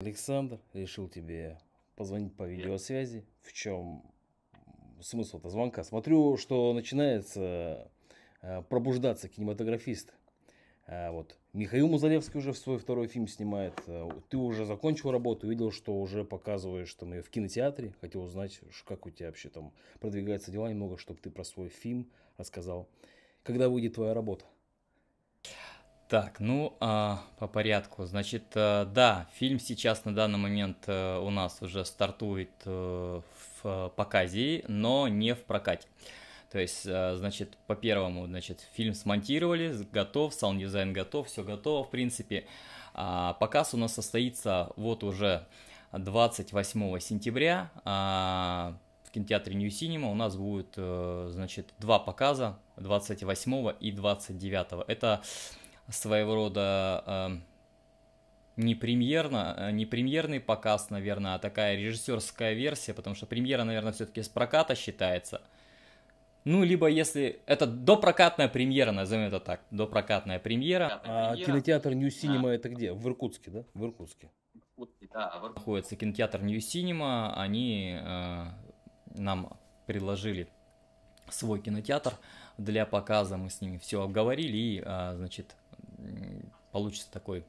Александр решил тебе позвонить по видеосвязи. В чем смысл этого звонка? Смотрю, что начинается э, пробуждаться кинематографист. Э, вот. Михаил Музалевский уже свой второй фильм снимает. Э, ты уже закончил работу, видел, что уже показываешь что мы в кинотеатре. Хотел узнать, как у тебя вообще там продвигаются дела немного, чтобы ты про свой фильм рассказал. Когда выйдет твоя работа? Так, ну а, по порядку. Значит, э, да, фильм сейчас на данный момент э, у нас уже стартует э, в показе, но не в прокате. То есть, значит, по первому, значит, фильм смонтировали, готов, саунд-дизайн готов, все готово, в принципе. А показ у нас состоится вот уже 28 сентября а, в кинотеатре New Cinema. У нас будет, значит, два показа, 28 и 29. Это своего рода эм, не, премьерно, э, не премьерный показ, наверное, а такая режиссерская версия, потому что премьера, наверное, все-таки с проката считается. Ну, либо если... Это допрокатная премьера, назовем это так. Допрокатная премьера. А кинотеатр New Cinema а. это где? В Иркутске, да? В Иркутске. Да, Находится кинотеатр New Cinema. Они э, нам предложили свой кинотеатр для показа. Мы с ними все обговорили и, э, значит, получится такой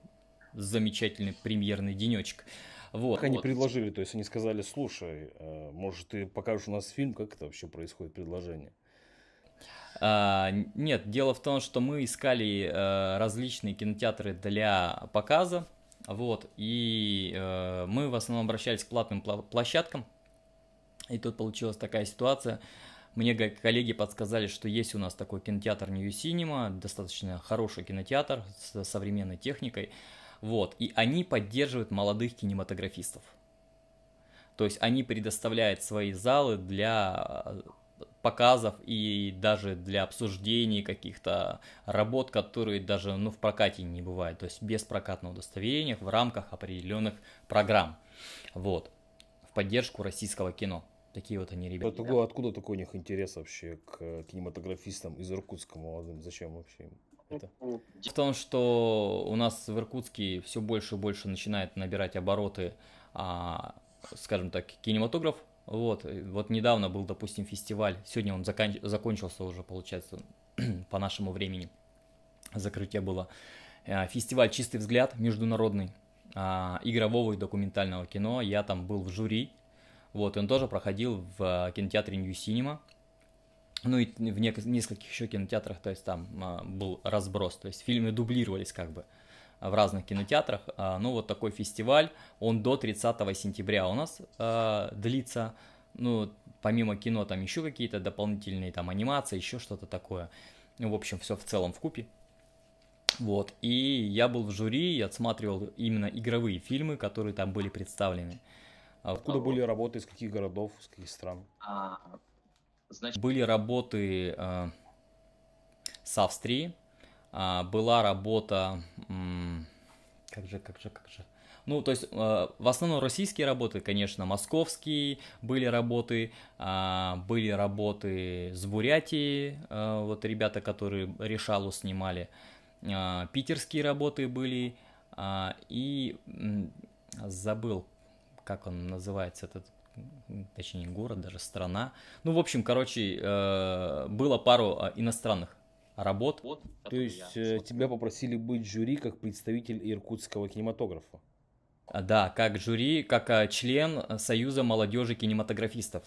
замечательный премьерный денечек. Вот, как они вот. предложили, то есть они сказали, слушай, э, может ты покажешь у нас фильм, как это вообще происходит предложение? А, нет, дело в том, что мы искали а, различные кинотеатры для показа, вот, и а, мы в основном обращались к платным площадкам, и тут получилась такая ситуация, мне коллеги подсказали, что есть у нас такой кинотеатр New Cinema, достаточно хороший кинотеатр с современной техникой. Вот, и они поддерживают молодых кинематографистов. То есть они предоставляют свои залы для э, показов и даже для обсуждений каких-то работ, которые даже ну, в прокате не бывают, то есть без прокатного удостоверения в рамках определенных программ. Вот, в поддержку российского кино. Такие вот они ребята. Откуда, откуда такой у них интерес вообще к э, кинематографистам из Иркутска молодым? Зачем вообще им это? В том, что у нас в Иркутске все больше и больше начинает набирать обороты, а, скажем так, кинематограф. Вот, вот недавно был, допустим, фестиваль. Сегодня он закан... закончился уже, получается, по нашему времени. Закрытие было. Э, фестиваль «Чистый взгляд» международный а, игрового и документального кино. Я там был в жюри, вот, и он тоже проходил в э, кинотеатре New Cinema, ну и в нескольких еще кинотеатрах, то есть там а, был разброс, то есть фильмы дублировались как бы э, в разных кинотеатрах. А, ну вот такой фестиваль, он до 30 сентября у нас а, длится, ну помимо кино там еще какие-то дополнительные там анимации, еще что-то такое. Ну, в общем, все в целом в купе. Вот, и я был в жюри и отсматривал именно игровые фильмы, которые там были представлены. Uh, а откуда а, были работы, из каких городов, из каких стран? А, значит... Были работы э, с Австрии, э, а, была работа... Э, как же, как же, как же... Ну, то есть, э, в основном российские работы, конечно, московские были работы, э, были работы с Бурятии, э, вот ребята, которые решалу снимали, э, питерские работы были, э, и э, забыл, как он называется, этот точнее город, даже страна. Ну, в общем, короче, э, было пару э, иностранных работ. Вот, То есть я. Э, тебя попросили быть жюри как представитель иркутского кинематографа? А, да, как жюри, как член Союза молодежи кинематографистов.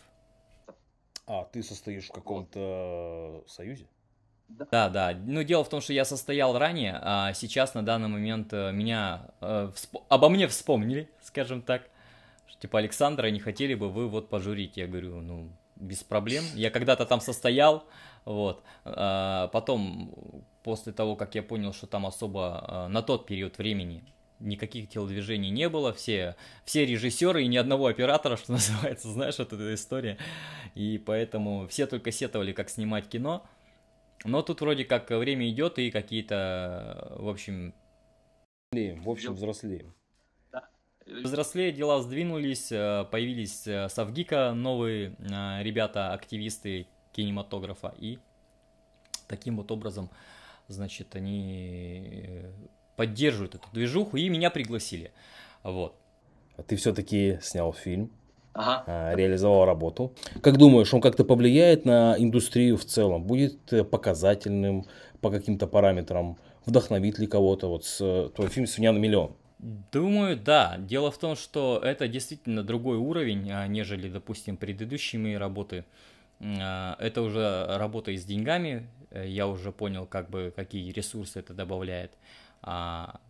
А, ты состоишь в каком-то союзе? Да, да. Ну, дело в том, что я состоял ранее, а сейчас на данный момент меня э, всп... обо мне вспомнили, скажем так типа, Александра, не хотели бы вы вот пожурить? Я говорю, ну, без проблем. Я когда-то там состоял, вот. А потом, после того, как я понял, что там особо а, на тот период времени никаких телодвижений не было, все, все режиссеры и ни одного оператора, что называется, знаешь, вот эта история. И поэтому все только сетовали, как снимать кино. Но тут вроде как время идет и какие-то, в общем... В общем, взрослеем. Взрослее дела сдвинулись, э, появились э, Савгика, новые э, ребята, активисты кинематографа, и таким вот образом, значит, они поддерживают эту движуху, и меня пригласили, вот. А ты все-таки снял фильм, ага. А, реализовал работу. Как думаешь, он как-то повлияет на индустрию в целом? Будет показательным по каким-то параметрам? Вдохновит ли кого-то? Вот с, твой фильм «Свинья на миллион». Думаю, да. Дело в том, что это действительно другой уровень, а, нежели, допустим, предыдущие мои работы. А, это уже работа с деньгами. Э, я уже понял, как бы, какие ресурсы это добавляет. А,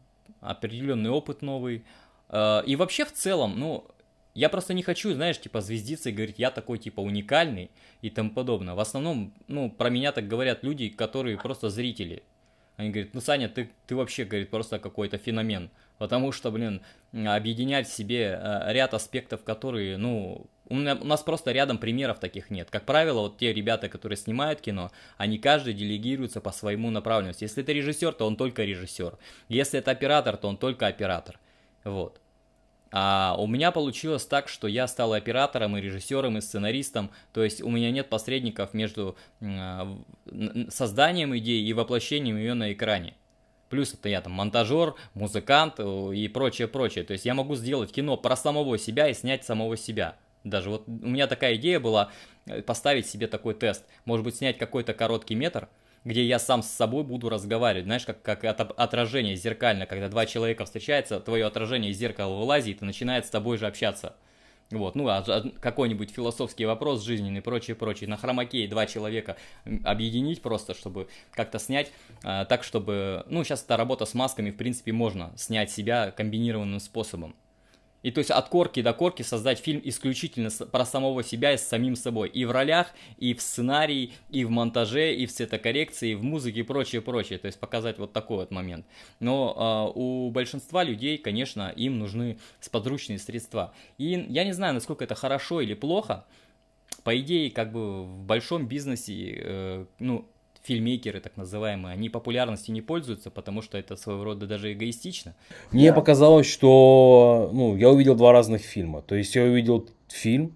определенный опыт новый. Э, и вообще в целом, ну, я просто не хочу, знаешь, типа звездиться и говорить, я такой типа уникальный и тому подобное. В основном, ну, про меня так говорят люди, которые просто зрители. Они говорят, ну, Саня, ты, ты вообще, говорит, просто какой-то феномен. Потому что, блин, объединять в себе э, ряд аспектов, которые, ну, у, меня, у нас просто рядом примеров таких нет. Как правило, вот те ребята, которые снимают кино, они каждый делегируются по своему направленности. Если это режиссер, то он только режиссер. Если это оператор, то он только оператор. Вот. А у меня получилось так, что я стал оператором и режиссером, и сценаристом, то есть у меня нет посредников между а, созданием идеи и воплощением ее на экране. Плюс это я там монтажер, музыкант э, и прочее, прочее. То есть я могу сделать кино про самого себя и снять самого себя. Даже вот у меня такая идея была э, поставить себе такой тест. Может быть, снять какой-то короткий метр, где я сам с собой буду разговаривать. Знаешь, как, как от, отражение зеркально, когда два человека встречаются, твое отражение из зеркала вылазит и начинает с тобой же общаться. Вот, ну, а, какой-нибудь философский вопрос жизненный, прочее, прочее. На хромакее два человека объединить просто, чтобы как-то снять, а, так, чтобы... Ну, сейчас эта работа с масками, в принципе, можно снять себя комбинированным способом. И то есть от корки до корки создать фильм исключительно про самого себя и с самим собой. И в ролях, и в сценарии, и в монтаже, и в цветокоррекции, и в музыке и прочее, прочее. То есть показать вот такой вот момент. Но э, у большинства людей, конечно, им нужны сподручные средства. И я не знаю, насколько это хорошо или плохо. По идее, как бы в большом бизнесе, э, ну, фильмейкеры так называемые, они популярности не пользуются, потому что это своего рода даже эгоистично. Мне да. показалось, что ну, я увидел два разных фильма. То есть я увидел фильм,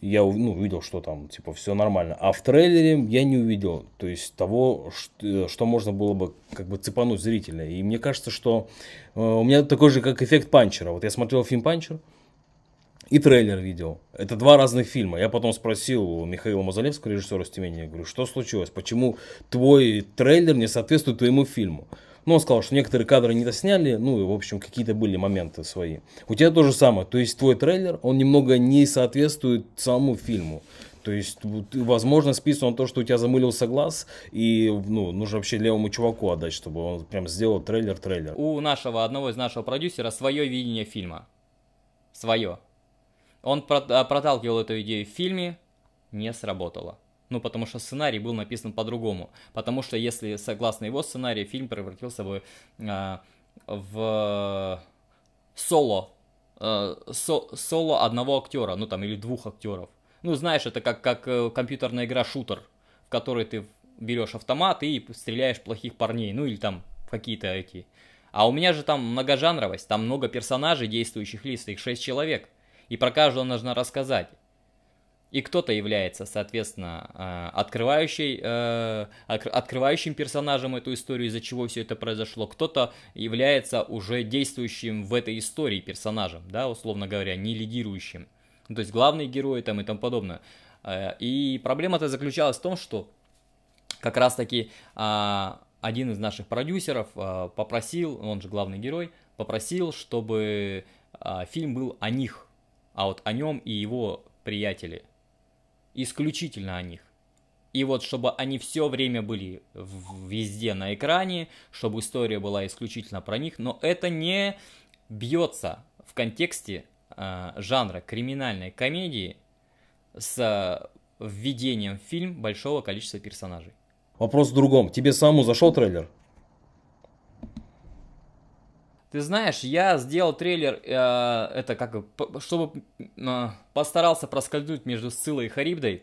я ну, увидел, что там типа все нормально. А в трейлере я не увидел, то есть того, что, э, что можно было бы как бы цепануть зрителя. И мне кажется, что э, у меня такой же, как эффект панчера. Вот я смотрел фильм «Панчер», э, и трейлер видел. Это два разных фильма. Я потом спросил у Михаила Мазалевского, режиссера Стеменя, говорю, что случилось? Почему твой трейлер не соответствует твоему фильму? Ну он сказал, что некоторые кадры не досняли, ну и, в общем, какие-то были моменты свои. У тебя то же самое. То есть твой трейлер, он немного не соответствует самому фильму. То есть, возможно, список то, что у тебя замылился глаз, и ну, нужно вообще левому чуваку отдать, чтобы он прям сделал трейлер-трейлер. У нашего, одного из нашего продюсера свое видение фильма. Свое. Он а, проталкивал эту идею в фильме, не сработало. Ну, потому что сценарий был написан по-другому. Потому что, если согласно его сценарию, фильм превратился бы э, в соло. Э, со, соло одного актера, ну там, или двух актеров. Ну, знаешь, это как, как э, компьютерная игра шутер, в которой ты берешь автомат и стреляешь плохих парней, ну или там какие-то эти. А у меня же там многожанровость, там много персонажей, действующих лиц, их шесть человек и про каждого нужно рассказать. И кто-то является, соответственно, э, открывающей э, открывающим персонажем эту историю, из-за чего все это произошло. Кто-то является уже действующим в этой истории персонажем, да, условно говоря, не лидирующим. Ну, то есть главный герой там и тому подобное. Э, и проблема-то заключалась в том, что как раз-таки а, один из наших продюсеров попросил, он же главный герой, попросил, чтобы а, фильм был о них а вот о нем и его приятели. Исключительно о них. И вот чтобы они все время были везде на экране, чтобы история была исключительно про них, но это не бьется в контексте э, жанра криминальной комедии с э, введением в фильм большого количества персонажей. Вопрос в другом. Тебе самому зашел трейлер? Ты знаешь, я сделал трейлер, э, это как, чтобы э, постарался проскользнуть между Сциллой и Харибдой.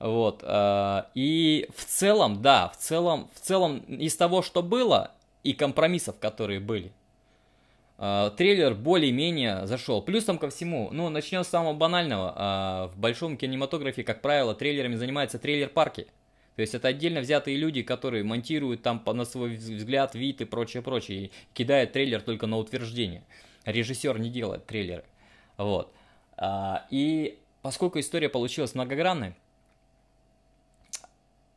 Вот. Э, и в целом, да, в целом, в целом из того, что было, и компромиссов, которые были, э, трейлер более-менее зашел. Плюсом ко всему, ну, начнем с самого банального. Э, в большом кинематографе, как правило, трейлерами занимаются трейлер-парки. Э, то есть это отдельно взятые люди, которые монтируют там на свой взгляд вид и прочее, прочее, и кидают трейлер только на утверждение. Режиссер не делает трейлеры. Вот. А, и поскольку история получилась многогранной,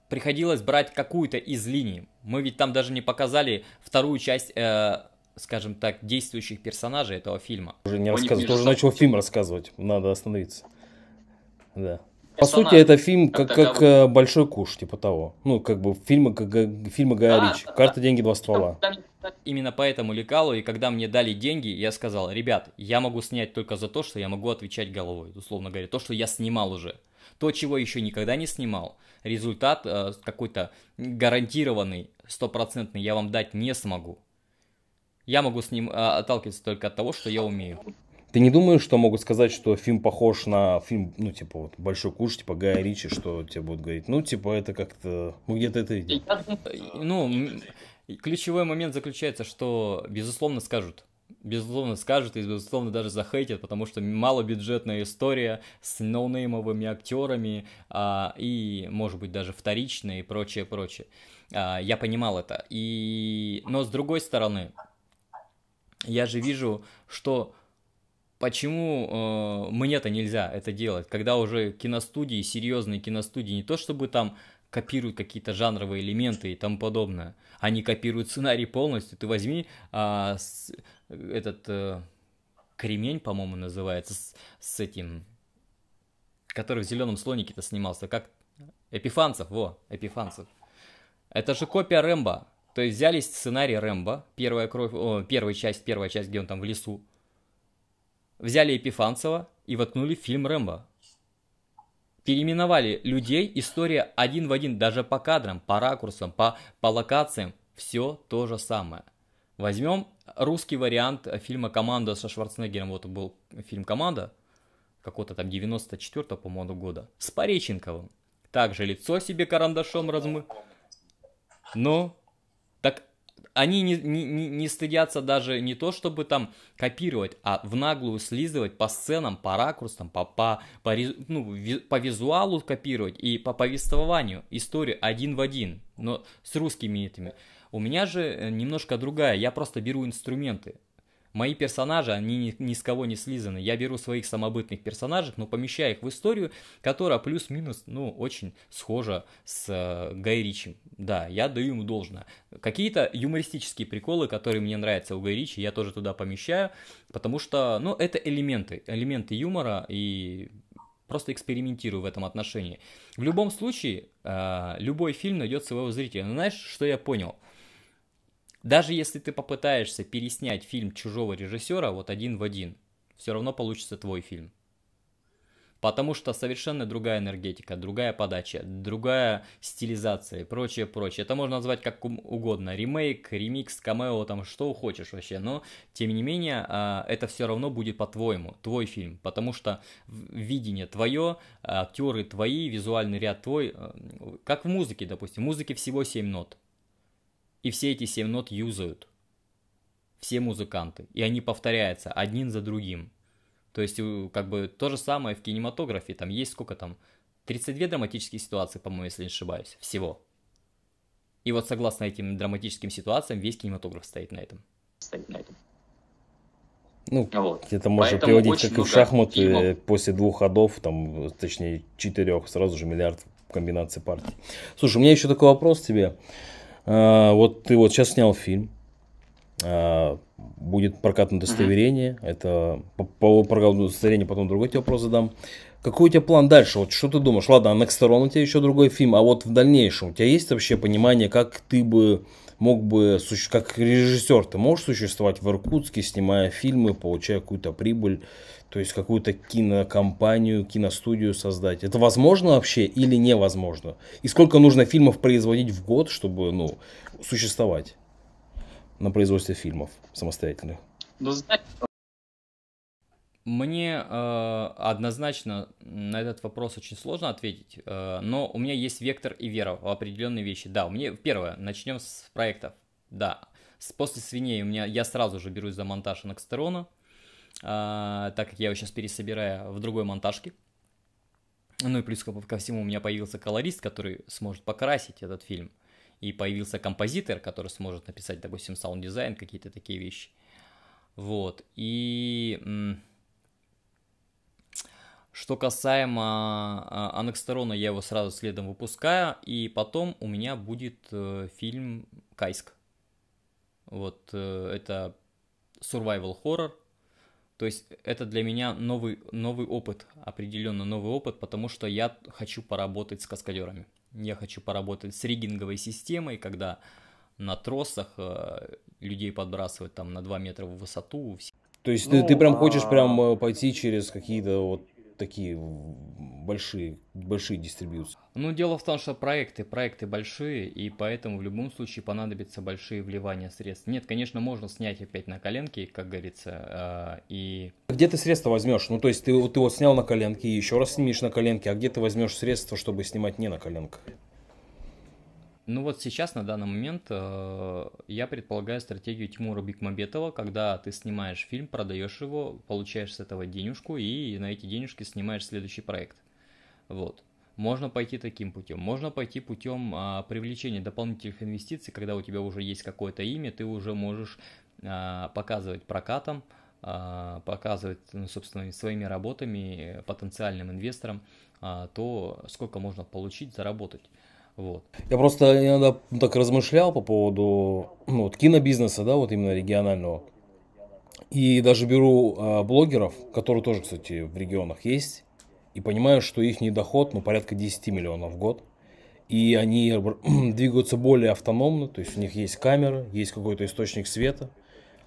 приходилось брать какую-то из линий. Мы ведь там даже не показали вторую часть, э, скажем так, действующих персонажей этого фильма. Уже не рассказывать, уже начал фильм рассказывать, надо остановиться. Да. По сути, это фильм как, как, э, «Большой куш», типа того. Ну, как бы фильмы, как, фильмы Гая да, Ричи. Да, «Карта, да. деньги, два ствола». Именно поэтому лекалу, и когда мне дали деньги, я сказал, ребят, я могу снять только за то, что я могу отвечать головой, условно говоря. То, что я снимал уже. То, чего еще никогда не снимал. Результат э, какой-то гарантированный, стопроцентный я вам дать не смогу. Я могу с ним э, отталкиваться только от того, что я умею. Ты не думаешь, что могут сказать, что фильм похож на фильм, ну, типа, вот, «Большой куш», типа, Гая Ричи, что тебе будут говорить? Ну, типа, это как-то... Мы где-то это видим. Э, ну, ключевой момент заключается, что, безусловно, скажут. Безусловно, скажут и, безусловно, даже захейтят, потому что малобюджетная история с ноунеймовыми актерами а, и, может быть, даже вторичная и прочее, прочее. А, я понимал это. И... Но, с другой стороны, я же вижу, что почему э, мне-то нельзя это делать, когда уже киностудии, серьезные киностудии, не то чтобы там копируют какие-то жанровые элементы и тому подобное, они копируют сценарий полностью. Ты возьми э, с, этот э, кремень, по-моему, называется, с, с этим, который в зеленом слонике-то снимался, как Эпифанцев, во, Эпифанцев. Это же копия Рэмбо. То есть взяли сценарий Рэмбо, первая кровь, о, первая часть, первая часть, где он там в лесу, взяли Епифанцева и воткнули фильм «Рэмбо». Переименовали людей, история один в один, даже по кадрам, по ракурсам, по, по локациям, все то же самое. Возьмем русский вариант фильма «Команда» со Шварценеггером, вот был фильм «Команда», какого-то там 94 -го, по-моему, года, с Пореченковым. Также лицо себе карандашом размы... Но ну, так они не, не, не стыдятся даже не то, чтобы там копировать, а в наглую слизывать по сценам, по ракурсам, по, по, по, ну, ви, по визуалу копировать и по повествованию истории один в один, но с русскими нитами. У меня же э, немножко другая, я просто беру инструменты. Мои персонажи, они ни, с кого не слизаны. Я беру своих самобытных персонажей, но ну, помещаю их в историю, которая плюс-минус, ну, очень схожа с э, Гай Ричи. Да, я даю ему должное. Какие-то юмористические приколы, которые мне нравятся у Гай Ричи, я тоже туда помещаю, потому что, ну, это элементы, элементы юмора, и просто экспериментирую в этом отношении. В любом случае, э, любой фильм найдет своего зрителя. Но знаешь, что я понял – даже если ты попытаешься переснять фильм чужого режиссера вот один в один, все равно получится твой фильм. Потому что совершенно другая энергетика, другая подача, другая стилизация и прочее, прочее. Это можно назвать как угодно. Ремейк, ремикс, камео, там что хочешь вообще. Но, тем не менее, а, это все равно будет по-твоему, твой фильм. Потому что видение твое, актеры твои, визуальный ряд твой. Э, как в музыке, допустим. В музыке всего 7 нот. И все эти семь нот юзают. Все музыканты. И они повторяются один за другим. То есть, э, как бы, то же самое в кинематографе. Там есть сколько там? 32 драматические ситуации, по-моему, если не ошибаюсь, всего. И вот согласно этим драматическим ситуациям, весь кинематограф стоит на этом. Стоит на этом. Ну, вот. это можно Поэтому приводить как и в шахматы фильмов. после двух ходов, там, точнее, четырех, сразу же миллиард комбинаций партий. Слушай, у меня еще такой вопрос тебе. Uh, а, вот ты вот сейчас снял фильм, а, будет прокатное удостоверение. Mm-hmm. Это по, по прокатному удостоверению потом другой тебе вопрос задам. Какой у тебя план дальше? Вот что ты думаешь? Ладно, Анекстерон у тебя еще другой фильм, а вот в дальнейшем у тебя есть вообще понимание, как ты бы мог бы, как режиссер, ты можешь существовать в Иркутске, снимая фильмы, получая какую-то прибыль, то есть какую-то кинокомпанию, киностудию создать. Это возможно вообще или невозможно? И сколько нужно фильмов производить в год, чтобы ну, существовать? на производстве фильмов самостоятельных? Ну, мне э, однозначно на этот вопрос очень сложно ответить, э, но у меня есть вектор и вера в определенные вещи. Да, у меня первое, начнем с проектов. Да, с, после свиней у меня я сразу же берусь за монтаж Некстерона, э, так как я его сейчас пересобираю в другой монтажке. Ну и плюс ко, ко всему у меня появился колорист, который сможет покрасить этот фильм и появился композитор, который сможет написать, допустим, саунд-дизайн, какие-то такие вещи. Вот, и что касаемо а, Анекстерона, я его сразу следом выпускаю, и потом у меня будет э, фильм «Кайск». Вот, э, это survival horror, то есть это для меня новый, новый опыт, определенно новый опыт, потому что я хочу поработать с каскадерами. Я хочу поработать с ригинговой системой, когда на тросах э, людей подбрасывают там на 2 метра в высоту. То есть ну, ты, ты ну, прям хочешь а прям э, пойти через какие-то вот такие большие, большие дистрибьюции? Ну, дело в том, что проекты, проекты большие, и поэтому в любом случае понадобятся большие вливания средств. Нет, конечно, можно снять опять на коленке, как говорится, а, и... А где ты средства возьмешь? Ну, то есть ты, ты вот снял на коленке, и еще раз снимешь на коленке, а где ты возьмешь средства, чтобы снимать не на коленках? Ну вот сейчас, на данный момент, э, я предполагаю стратегию Тимура Бикмабетова, когда ты снимаешь фильм, продаешь его, получаешь с этого денежку и на эти денежки снимаешь следующий проект. Вот. Можно пойти таким путем. Можно пойти путем а, привлечения дополнительных инвестиций, когда у тебя уже есть какое-то имя, ты уже можешь а, показывать прокатом, а, показывать, ну, собственно, своими работами потенциальным инвесторам а, то, сколько можно получить, заработать. Вот. Я просто иногда ну, так размышлял по поводу ну, вот, кинобизнеса, да, вот именно регионального. И даже беру э, блогеров, которые тоже, кстати, в регионах есть, и понимаю, что их доход, ну, порядка 10 миллионов в год. И они двигаются более автономно, то есть у них есть камера, есть какой-то источник света,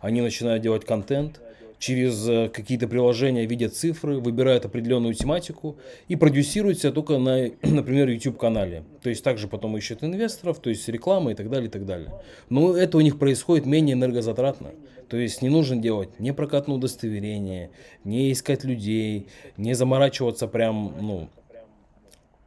они начинают делать контент – через э, какие-то приложения видят цифры, выбирают определенную тематику и продюсируют себя только на, например, YouTube-канале. То есть также потом ищут инвесторов, то есть реклама и так далее, и так далее. Но это у них происходит менее энергозатратно. То есть не нужно делать ни прокатное удостоверение, не искать людей, не заморачиваться прям, ну,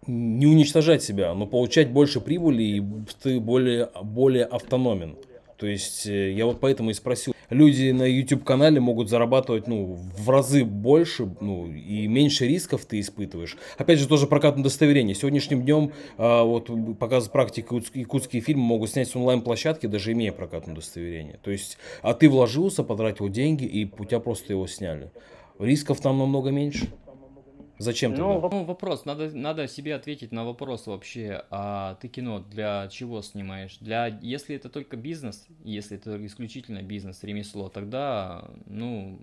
не уничтожать себя, но получать больше прибыли и ты более, более автономен. То есть э, я вот поэтому и спросил. Люди на YouTube-канале могут зарабатывать ну, в разы больше, ну, и меньше рисков ты испытываешь. Опять же, тоже прокатное удостоверение. Сегодняшним днем, а, вот показывает практика, якутские фильмы могут снять с онлайн-площадки, даже имея прокатное удостоверение. То есть, а ты вложился, потратил деньги, и у тебя просто его сняли. Рисков там намного меньше. Зачем ты? Ну, ну, вопрос, надо, надо себе ответить на вопрос вообще, а ты кино для чего снимаешь? Для, если это только бизнес, если это исключительно бизнес, ремесло, тогда, ну,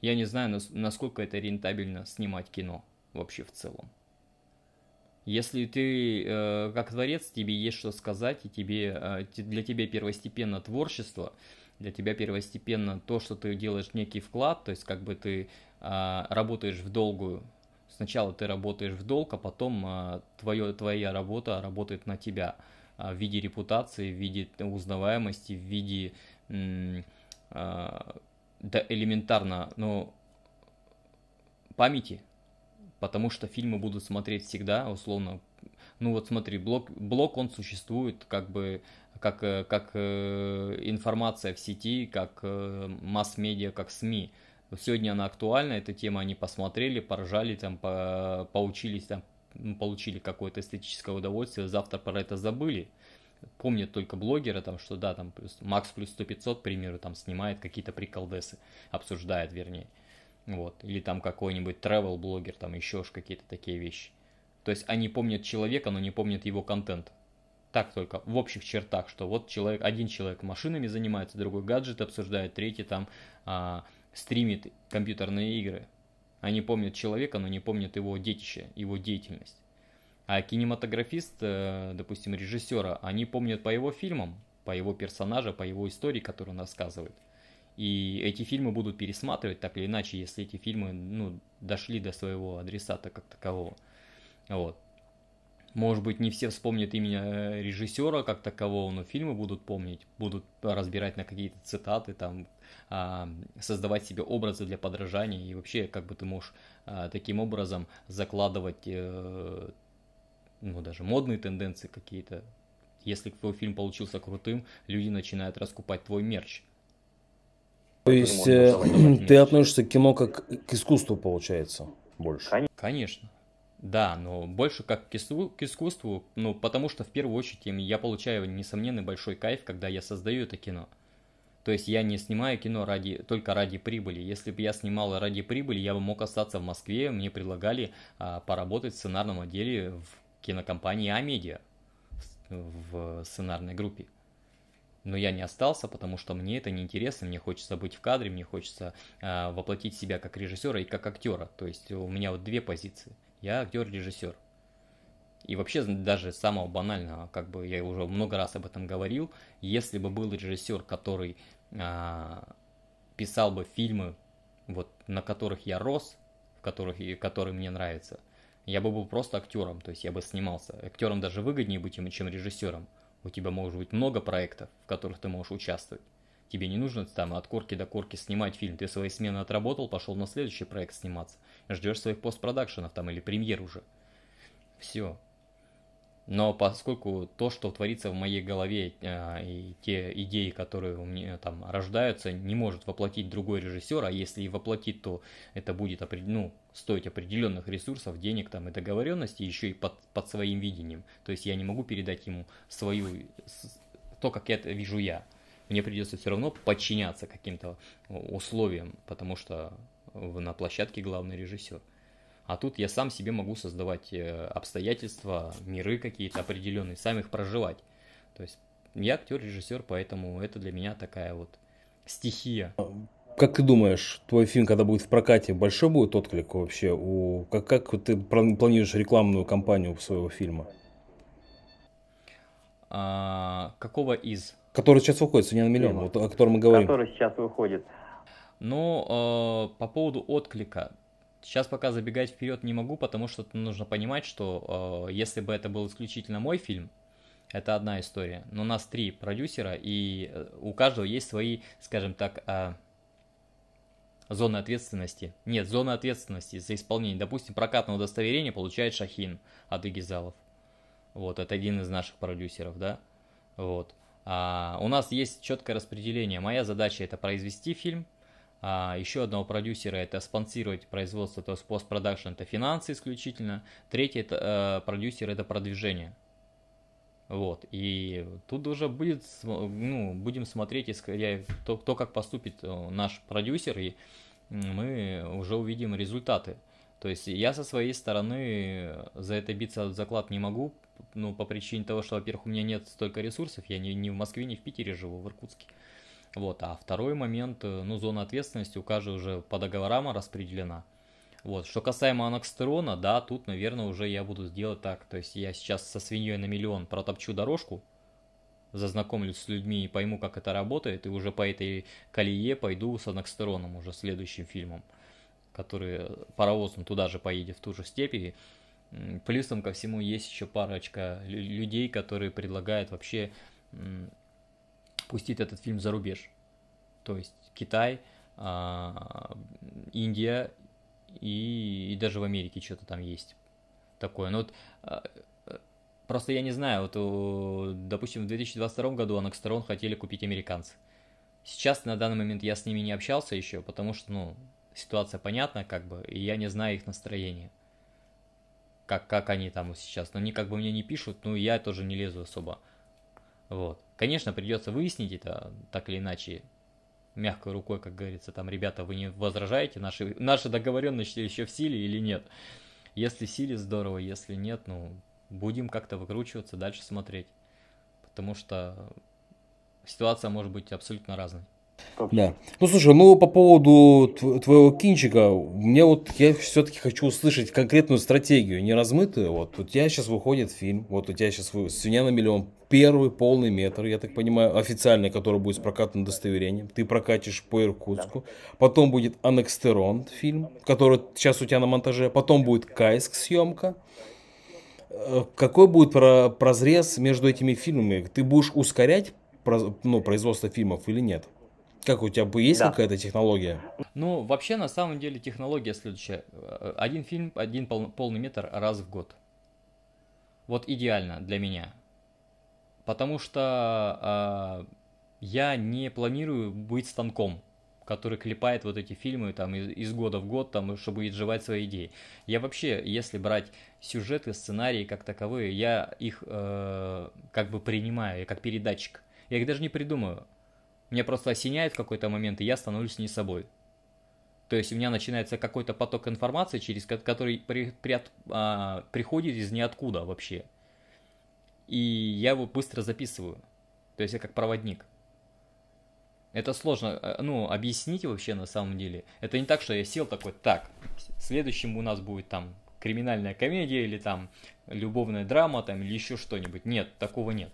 я не знаю, насколько это рентабельно снимать кино вообще в целом. Если ты э, как творец, тебе есть что сказать, и тебе, э, для тебя первостепенно творчество, для тебя первостепенно то, что ты делаешь некий вклад, то есть как бы ты а, работаешь в долгую. Сначала ты работаешь в долг, а потом а, твое, твоя работа работает на тебя а, в виде репутации, в виде узнаваемости, в виде да элементарно, но ну, памяти, потому что фильмы будут смотреть всегда, условно. Ну вот смотри, блок, блок он существует как бы как, э, как э, информация в сети, как э, масс-медиа, как СМИ. Сегодня она актуальна, эта тема они посмотрели, поржали, там, по, поучились, там, ну, получили какое-то эстетическое удовольствие, завтра про это забыли. Помнят только блогеры, там, что да, там, плюс, Макс плюс 100 500, к примеру, там, снимает какие-то приколдесы, обсуждает, вернее. Вот. Или там какой-нибудь travel блогер там еще какие-то такие вещи. То есть они помнят человека, но не помнят его контент. Так только, в общих чертах, что вот человек, один человек машинами занимается, другой гаджет обсуждает, третий там а, стримит компьютерные игры. Они помнят человека, но не помнят его детище, его деятельность. А кинематографист, э, допустим, режиссера, они помнят по его фильмам, по его персонажа, по его истории, которую он рассказывает. И эти фильмы будут пересматривать так или иначе, если эти фильмы ну, дошли до своего адресата как такового. Вот. Может быть, не все вспомнят имя э, режиссера как такового, но фильмы будут помнить, будут разбирать на какие-то цитаты, там, а, создавать себе образы для подражания. И вообще, как бы ты можешь а, таким образом закладывать, э, ну, даже модные тенденции какие-то. Если твой фильм получился крутым, люди начинают раскупать твой мерч. То есть э, ты относишься к кино как к искусству, получается, больше? Конечно. Да, но больше как к, искусству, ну, потому что в первую очередь я получаю несомненный большой кайф, когда я создаю это кино. То есть я не снимаю кино ради, только ради прибыли. Если бы я снимал ради прибыли, я бы мог остаться в Москве, мне предлагали а, поработать в сценарном отделе в кинокомпании Амедиа в, сценарной группе. Но я не остался, потому что мне это неинтересно, мне хочется быть в кадре, мне хочется а, воплотить себя как режиссера и как актера. То есть у меня вот две позиции. Я актер-режиссер. И вообще даже самого банального, как бы я уже много раз об этом говорил, если бы был режиссер, который а, писал бы фильмы, вот на которых я рос, в которых и которые мне нравятся, я бы был просто актером, то есть я бы снимался. Актером даже выгоднее быть, чем режиссером. У тебя может быть много проектов, в которых ты можешь участвовать. Тебе не нужно там от корки до корки снимать фильм. Ты свои смены отработал, пошел на следующий проект сниматься. Ждешь своих постпродакшенов там или премьер уже. Все. Но поскольку то, что творится в моей голове, э, и те идеи, которые у меня там рождаются, не может воплотить другой режиссер, а если и воплотит, то это будет ну, стоить определенных ресурсов, денег там и договоренности, еще и под, под своим видением. То есть я не могу передать ему свою, то, как это вижу я мне придется все равно подчиняться каким-то условиям, потому что на площадке главный режиссер. А тут я сам себе могу создавать э, обстоятельства, миры какие-то определенные, сам их проживать. То есть я актер, режиссер, поэтому это для меня такая вот стихия. А как ты думаешь, твой фильм, когда будет в прокате, большой будет отклик вообще? У... Как, как ты планируешь рекламную кампанию своего фильма? А, какого из? Который сейчас выходит, «Судья на миллион», вот, о котором мы говорим. Который сейчас выходит. Ну, э, по поводу отклика. Сейчас пока забегать вперед не могу, потому что нужно понимать, что э, если бы это был исключительно мой фильм, это одна история. Но у нас три продюсера, и э, у каждого есть свои, скажем так, э, зоны ответственности. Нет, зоны ответственности за исполнение. Допустим, прокатного удостоверения получает Шахин от Игизалов. Вот, это один из наших продюсеров, да? Вот. А, у нас есть четкое распределение. Моя задача это произвести фильм. А, еще одного продюсера это спонсировать производство, то есть постпродакшн это финансы исключительно. Третий это, э, продюсер это продвижение. Вот, и тут уже будет, ну, будем смотреть, исходя то, кто как поступит э, наш продюсер, и мы уже увидим результаты. То есть я со своей стороны э, за это биться в заклад не могу, ну, по причине того, что, во-первых, у меня нет столько ресурсов, я не, не в Москве, не в Питере живу, в Иркутске. Вот, а второй момент, э, ну, зона ответственности у каждого уже по договорам распределена. Вот, что касаемо анокстерона, да, тут, наверное, уже я буду сделать так, то есть я сейчас со свиньей на миллион протопчу дорожку, зазнакомлюсь с людьми и пойму, как это работает, и уже по этой колее пойду с анокстероном уже следующим фильмом который э, паровозом туда же поедет, в ту же степь. И плюсом ко всему есть еще парочка людей, которые предлагают вообще пустить этот фильм за рубеж. То есть Китай, а, Индия и, и даже в Америке что-то там есть такое. Но ну вот а, э, просто я не знаю, вот, допустим, в 2022 году Анакстерон хотели купить американцы. Сейчас на данный момент я с ними не общался еще, потому что, ну, ситуация понятна, как бы, и я не знаю их настроения Как, как они там сейчас. Но они как бы мне не пишут, ну и я тоже не лезу особо. Вот. Конечно, придется выяснить это, так или иначе, мягкой рукой, как говорится, там, ребята, вы не возражаете, наши, наши договоренности еще в силе или нет. Если в силе, здорово, если нет, ну, будем как-то выкручиваться, дальше смотреть. Потому что ситуация может быть абсолютно разной. Да. Ну слушай, ну по поводу твоего кинчика, мне вот я все-таки хочу услышать конкретную стратегию, не размытую. Вот у тебя сейчас выходит фильм, вот у тебя сейчас «Свинья на миллион», первый полный метр, я так понимаю, официальный, который будет с прокатным удостоверением. Ты прокатишь по Иркутску. Потом будет «Анекстерон» фильм, который сейчас у тебя на монтаже. Потом будет «Кайск» съемка. Э, какой будет про прозрез между этими фильмами? Ты будешь ускорять ну, производство фильмов или нет? Как у тебя бы есть да. какая-то технология? Ну, вообще, на самом деле, технология следующая. Э, один фильм, один пол, полный метр раз в год. Вот идеально для меня. Потому что э, я не планирую быть станком, который клепает вот эти фильмы там из, из года в год, там, чтобы изживать свои идеи. Я вообще, если брать сюжеты, сценарии как таковые, я их э, как бы принимаю, я как передатчик. Я их даже не придумаю. Мне просто осеняет в какой-то момент, и я становлюсь не собой. То есть у меня начинается какой-то поток информации, через который при, при, а, приходит из ниоткуда вообще. И я его быстро записываю. То есть я как проводник. Это сложно, э, ну, объяснить вообще на самом деле. Это не так, что я сел такой, так, следующим у нас будет там криминальная комедия или там любовная драма там или еще что-нибудь. Нет, такого нет.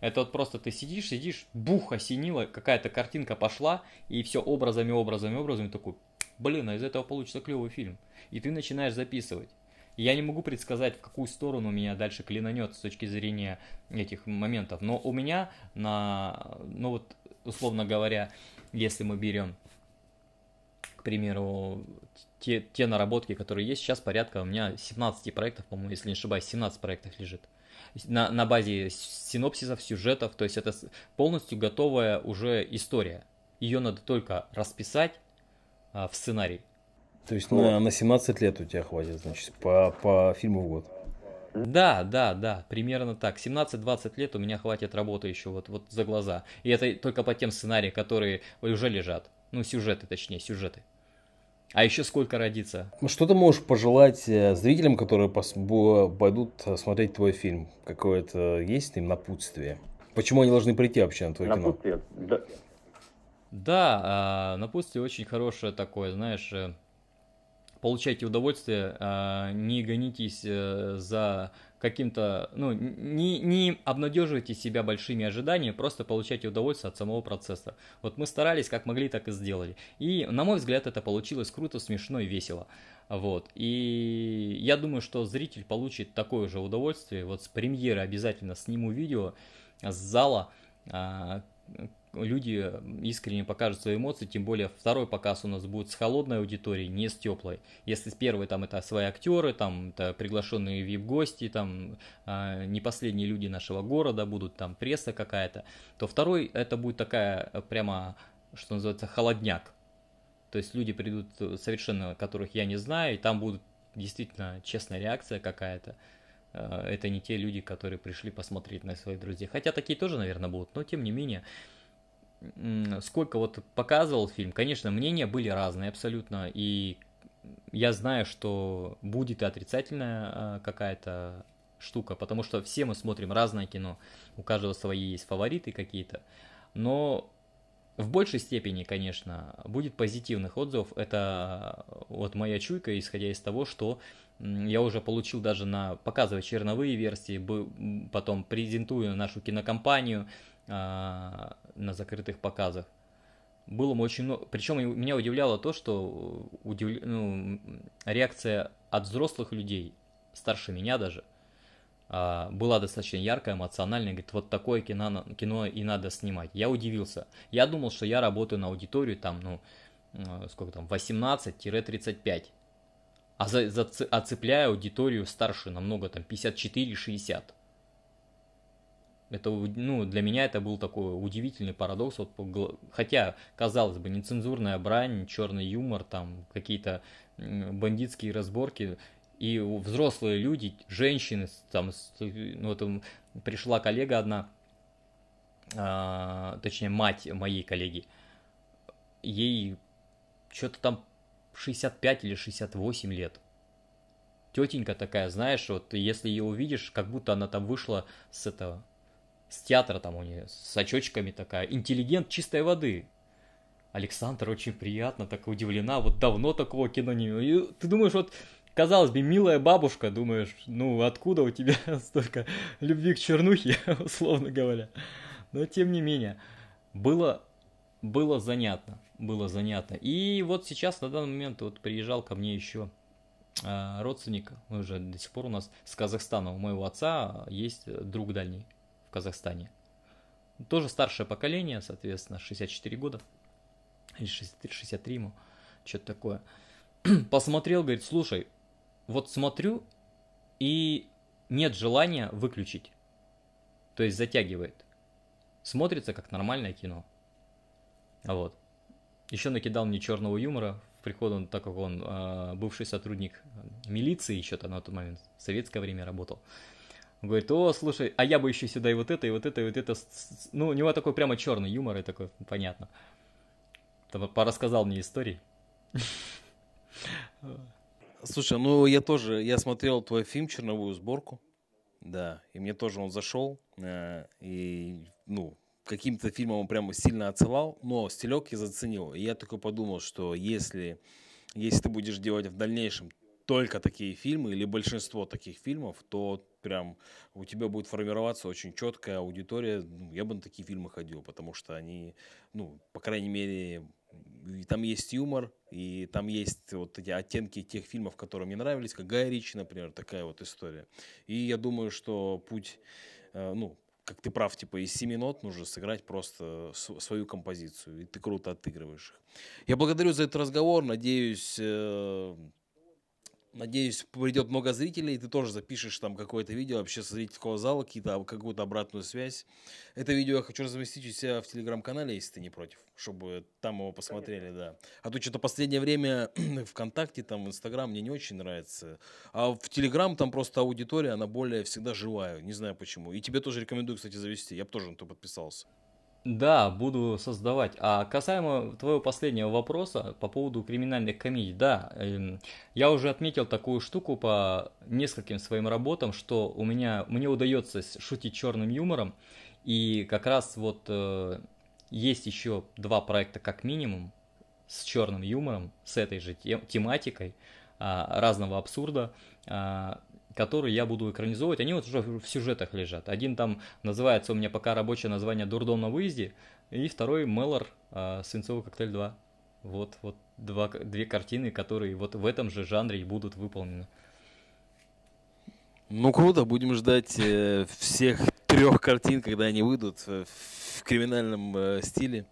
Это вот просто ты сидишь, сидишь, бух, осенила, какая-то картинка пошла, и все образами, образами, образами такой, блин, а из этого получится клевый фильм. И ты начинаешь записывать. Я не могу предсказать, в какую сторону меня дальше клинанет с точки зрения этих моментов. Но у меня на, ну вот, условно говоря, если мы берем, к примеру, те, те наработки, которые есть сейчас, порядка у меня 17 проектов, по-моему, если не ошибаюсь, 17 проектов лежит на, на базе синопсисов, сюжетов, то есть это полностью готовая уже история. Ее надо только расписать а, в сценарий. То есть на, на 17 лет у тебя хватит, значит, по, по фильму в год. Да, да, да, примерно так. 17-20 лет у меня хватит работы еще вот, вот за глаза. И это только по тем сценариям, которые уже лежат. Ну, сюжеты, точнее, сюжеты. А еще сколько родится? Ну, что ты можешь пожелать э, зрителям, которые пойдут э, смотреть твой фильм? Какое-то есть им напутствие? Почему они должны прийти вообще на твой кино? напутствие. кино? Да. Да, а, напутствие очень хорошее такое, знаешь, э, получайте удовольствие, а, не гонитесь за каким-то, ну, не, не обнадеживайте себя большими ожиданиями, просто получайте удовольствие от самого процесса. Вот мы старались, как могли, так и сделали. И, на мой взгляд, это получилось круто, смешно и весело. Вот. И я думаю, что зритель получит такое же удовольствие. Вот с премьеры обязательно сниму видео с зала, а, люди искренне покажут свои эмоции, тем более второй показ у нас будет с холодной аудиторией, не с теплой. Если с первой там это свои актеры, там это приглашенные вип-гости, там э, не последние люди нашего города будут, там пресса какая-то, то второй это будет такая э, прямо, что называется, холодняк. То есть люди придут э, совершенно, которых я не знаю, и там будут действительно честная реакция какая-то э, это не те люди, которые пришли посмотреть на своих друзей. Хотя такие тоже, наверное, будут, но тем не менее сколько вот показывал фильм, конечно, мнения были разные абсолютно, и я знаю, что будет и отрицательная а, какая-то штука, потому что все мы смотрим разное кино, у каждого свои есть фавориты какие-то, но в большей степени, конечно, будет позитивных отзывов. Это вот моя чуйка, исходя из того, что я уже получил даже на показывать черновые версии, потом презентую нашу кинокомпанию, а, на закрытых показах. Было очень много. Причем меня удивляло то, что э, удив... ну, реакция от взрослых людей, старше меня даже, а, была достаточно яркая, эмоциональная, говорит, вот такое кино, кино и надо снимать. Я удивился. Я думал, что я работаю на аудиторию там, ну, э, сколько там, 18-35. А за, за, оцепляю аудиторию старше намного, там, 54-60. Это, ну, для меня это был такой удивительный парадокс. Вот, хотя, казалось бы, нецензурная брань, черный юмор, там какие-то бандитские разборки. И взрослые люди, женщины, там, ну, там пришла коллега одна, а, точнее, мать моей коллеги, ей что-то там 65 или 68 лет тетенька такая, знаешь, вот если ее увидишь, как будто она там вышла с этого, с театра там у нее, с очочками такая, интеллигент чистой воды. Александр очень приятно, так удивлена, вот давно такого кино не видел. Ты думаешь, вот, казалось бы, милая бабушка, думаешь, ну, откуда у тебя столько любви к чернухе, условно говоря. Но, тем не менее, было, было занятно, было занятно. И вот сейчас, на данный момент, вот приезжал ко мне еще а, родственник, уже до сих пор у нас с Казахстана, у моего отца есть друг дальний. Казахстане. Тоже старшее поколение, соответственно, 64 года, или 63 ему, что-то такое. Посмотрел, говорит, слушай, вот смотрю, и нет желания выключить. То есть затягивает. Смотрится как нормальное кино. Вот. Еще накидал мне черного юмора в приходу, так как он э, бывший сотрудник милиции еще-то на тот момент, в советское время работал. Он говорит, о, слушай, а я бы еще сюда и вот это, и вот это, и вот это. Ну, у него такой прямо черный юмор, и такой, понятно. Там порассказал мне истории. Слушай, ну я тоже, я смотрел твой фильм «Черновую сборку», да, и мне тоже он зашел, э, и, ну, каким-то фильмом он прямо сильно отсылал, но стилек я заценил, и я только подумал, что если, если ты будешь делать в дальнейшем только такие фильмы или большинство таких фильмов, то прям у тебя будет формироваться очень четкая аудитория. Ну, я бы на такие фильмы ходил, потому что они, ну, по крайней мере, и там есть юмор, и там есть вот эти оттенки тех фильмов, которые мне нравились, как Гай Ричи, например, такая вот история. И я думаю, что путь, э, ну, как ты прав, типа из семи нот нужно сыграть просто свою композицию, и ты круто отыгрываешь их. Я благодарю за этот разговор, надеюсь, э, Надеюсь, придет много зрителей, и ты тоже запишешь там какое-то видео вообще с зрительского зала, какие-то а, какую-то обратную связь. Это видео я хочу разместить у себя в телеграм-канале, если ты не против, чтобы там его посмотрели, Конечно. да. А то что-то последнее время ВКонтакте, там, в Инстаграм мне не очень нравится. А в Телеграм там просто аудитория, она более всегда живая, не знаю почему. И тебе тоже рекомендую, кстати, завести, я бы тоже на то подписался. Да, буду создавать. А касаемо твоего последнего вопроса по поводу криминальных комедий, да, эм, я уже отметил такую штуку по нескольким своим работам, что у меня мне удается шутить черным юмором, и как раз вот э, есть еще два проекта как минимум с черным юмором, с этой же тем тематикой э, разного абсурда. Э, которые я буду экранизовывать. Они вот уже в сюжетах лежат. Один там называется у меня пока рабочее название «Дурдом на выезде», и второй «Меллор. Э, а, коктейль 2». Вот, вот два, две картины, которые вот в этом же жанре и будут выполнены. Ну круто, будем ждать э, всех трех картин, когда они выйдут э, в криминальном э, стиле.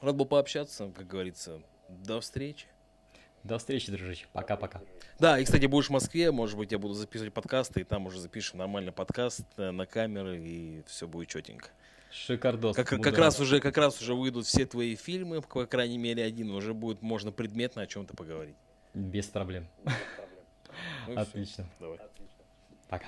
Рад был пообщаться, как говорится. До встречи. До встречи, дружище. Пока-пока. Да, и, кстати, будешь в Москве, может быть, я буду записывать подкасты, и там уже запишу нормально подкаст э, на камеры, и все будет четенько. Шикардос. Как, как, раз уже, как раз уже выйдут все твои фильмы, по крайней мере один, уже будет можно предметно о чем-то поговорить. Без проблем. Без проблем. Ну, Отлично. Все. Давай. Отлично. Пока.